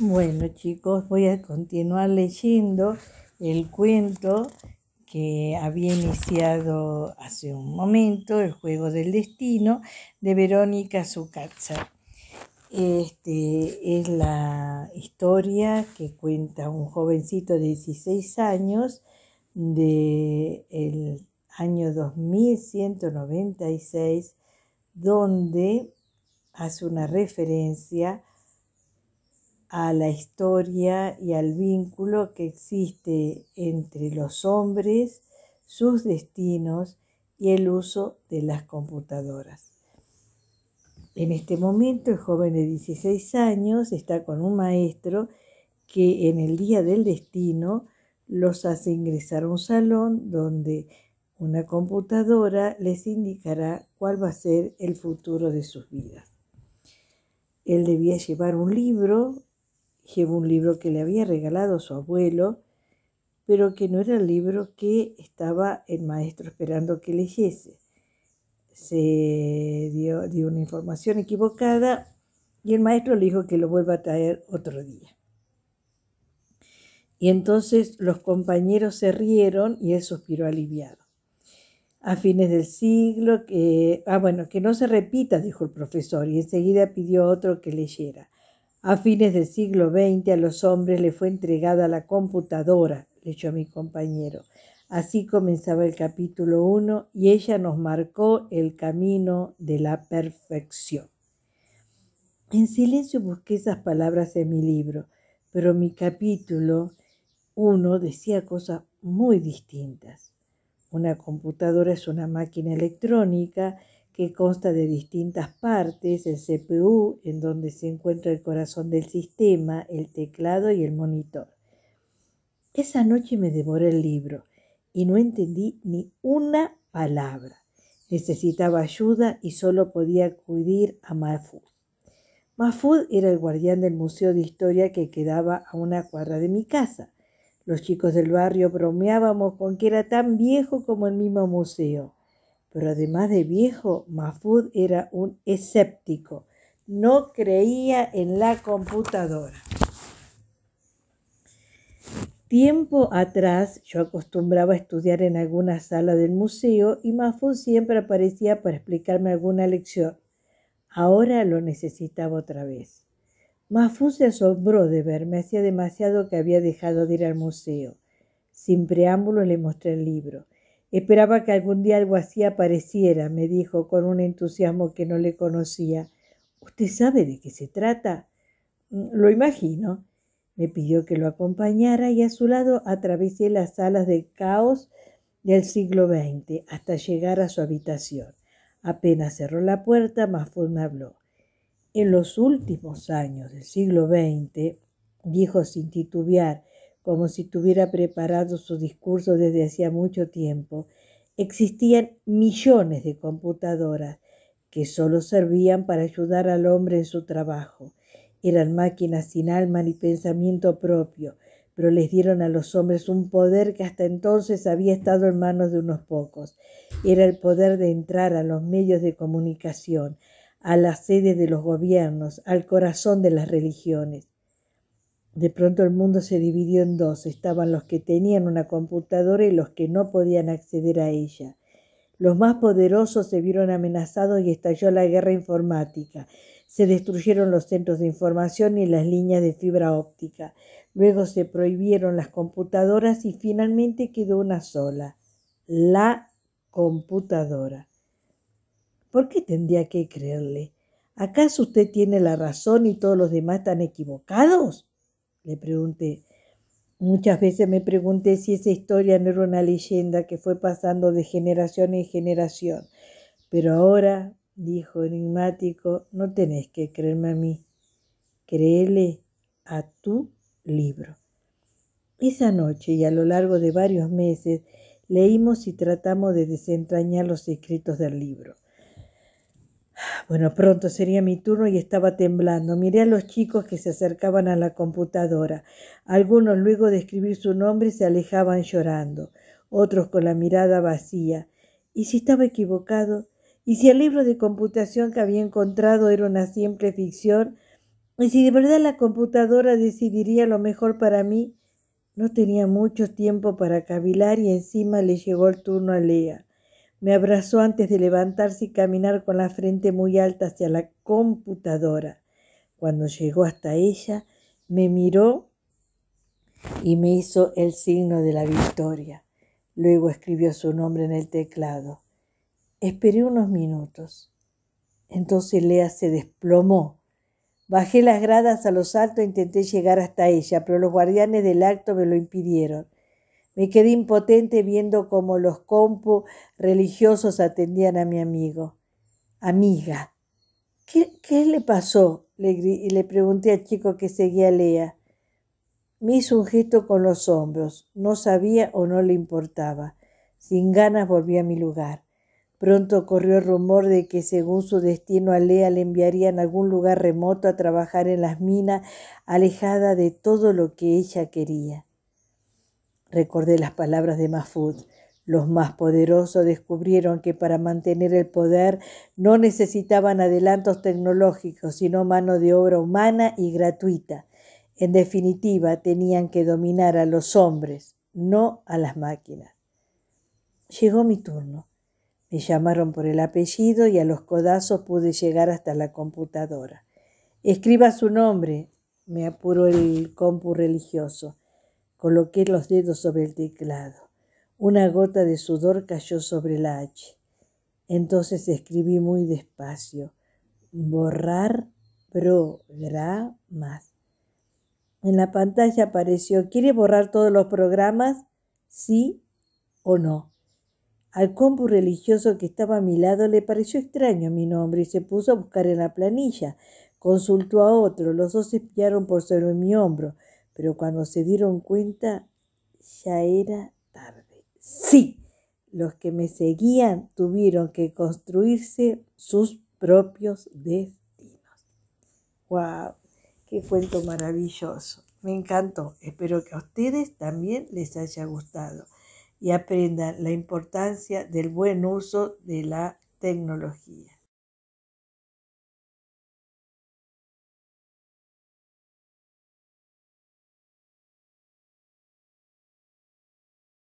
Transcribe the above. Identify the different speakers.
Speaker 1: Bueno chicos, voy a continuar leyendo el cuento que había iniciado hace un momento, El juego del destino, de Verónica Zucazza. Este es la historia que cuenta un jovencito de 16 años del el año 2196, donde hace una referencia a la historia y al vínculo que existe entre los hombres, sus destinos y el uso de las computadoras. En este momento el joven de 16 años está con un maestro que en el día del destino los hace ingresar a un salón donde una computadora les indicará cuál va a ser el futuro de sus vidas. Él debía llevar un libro llevó un libro que le había regalado su abuelo, pero que no era el libro que estaba el maestro esperando que leyese. Se dio, dio una información equivocada y el maestro le dijo que lo vuelva a traer otro día. Y entonces los compañeros se rieron y él suspiró aliviado. A fines del siglo, que, ah, bueno, que no se repita, dijo el profesor, y enseguida pidió a otro que leyera. A fines del siglo XX a los hombres le fue entregada la computadora, le a mi compañero. Así comenzaba el capítulo 1 y ella nos marcó el camino de la perfección. En silencio busqué esas palabras en mi libro, pero mi capítulo 1 decía cosas muy distintas. Una computadora es una máquina electrónica que consta de distintas partes, el CPU, en donde se encuentra el corazón del sistema, el teclado y el monitor. Esa noche me devoré el libro y no entendí ni una palabra. Necesitaba ayuda y solo podía acudir a Mahfud. Mahfud era el guardián del Museo de Historia que quedaba a una cuadra de mi casa. Los chicos del barrio bromeábamos con que era tan viejo como el mismo museo. Pero además de viejo, Mafud era un escéptico. No creía en la computadora. Tiempo atrás yo acostumbraba a estudiar en alguna sala del museo y Mahfoud siempre aparecía para explicarme alguna lección. Ahora lo necesitaba otra vez. Mafud se asombró de verme, hacía demasiado que había dejado de ir al museo. Sin preámbulo le mostré el libro. Esperaba que algún día algo así apareciera, me dijo con un entusiasmo que no le conocía. ¿Usted sabe de qué se trata? Mm, lo imagino. Me pidió que lo acompañara y a su lado atravesé las salas del caos del siglo XX hasta llegar a su habitación. Apenas cerró la puerta, Mafun me habló. En los últimos años del siglo XX, dijo sin titubear, como si tuviera preparado su discurso desde hacía mucho tiempo, existían millones de computadoras que solo servían para ayudar al hombre en su trabajo. Eran máquinas sin alma ni pensamiento propio, pero les dieron a los hombres un poder que hasta entonces había estado en manos de unos pocos. Era el poder de entrar a los medios de comunicación, a las sedes de los gobiernos, al corazón de las religiones. De pronto el mundo se dividió en dos. Estaban los que tenían una computadora y los que no podían acceder a ella. Los más poderosos se vieron amenazados y estalló la guerra informática. Se destruyeron los centros de información y las líneas de fibra óptica. Luego se prohibieron las computadoras y finalmente quedó una sola, la computadora. ¿Por qué tendría que creerle? ¿Acaso usted tiene la razón y todos los demás están equivocados? Le pregunté. Muchas veces me pregunté si esa historia no era una leyenda que fue pasando de generación en generación. Pero ahora, dijo enigmático, no tenés que creerme a mí. Créele a tu libro. Esa noche y a lo largo de varios meses leímos y tratamos de desentrañar los escritos del libro. Bueno, pronto sería mi turno y estaba temblando. Miré a los chicos que se acercaban a la computadora. Algunos luego de escribir su nombre se alejaban llorando, otros con la mirada vacía. ¿Y si estaba equivocado? ¿Y si el libro de computación que había encontrado era una simple ficción? ¿Y si de verdad la computadora decidiría lo mejor para mí? No tenía mucho tiempo para cavilar y encima le llegó el turno a Lea. Me abrazó antes de levantarse y caminar con la frente muy alta hacia la computadora. Cuando llegó hasta ella, me miró y me hizo el signo de la victoria. Luego escribió su nombre en el teclado. Esperé unos minutos. Entonces Lea se desplomó. Bajé las gradas a los altos e intenté llegar hasta ella, pero los guardianes del acto me lo impidieron. Me quedé impotente viendo cómo los compu religiosos atendían a mi amigo. Amiga, ¿qué, le pasó? Le, le pregunté al chico que seguía a Lea. Me hizo un gesto con los hombros. No sabía o no le importaba. Sin ganas volví a mi lugar. Pronto corrió el rumor de que según su destino a Lea le enviarían a algún lugar remoto a trabajar en las minas, alejada de todo lo que ella quería. Recordé las palabras de Mahfud. Los más poderosos descubrieron que para mantener el poder no necesitaban adelantos tecnológicos, sino mano de obra humana y gratuita. En definitiva, tenían que dominar a los hombres, no a las máquinas. Llegó mi turno. Me llamaron por el apellido y a los codazos pude llegar hasta la computadora. Escriba su nombre, me apuró el compu religioso. Coloqué los dedos sobre el teclado. Una gota de sudor cayó sobre la H. Entonces escribí muy despacio. Borrar programas. En la pantalla apareció, ¿quiere borrar todos los programas? Sí o no. Al compu religioso que estaba a mi lado le pareció extraño mi nombre y se puso a buscar en la planilla. Consultó a otro, los dos se espiaron por sobre mi hombro pero cuando se dieron cuenta ya era tarde. Sí, los que me seguían tuvieron que construirse sus propios destinos. ¡Wow! ¡Qué cuento maravilloso! Me encantó. Espero que a ustedes también les haya gustado y aprendan la importancia del buen uso de la tecnología.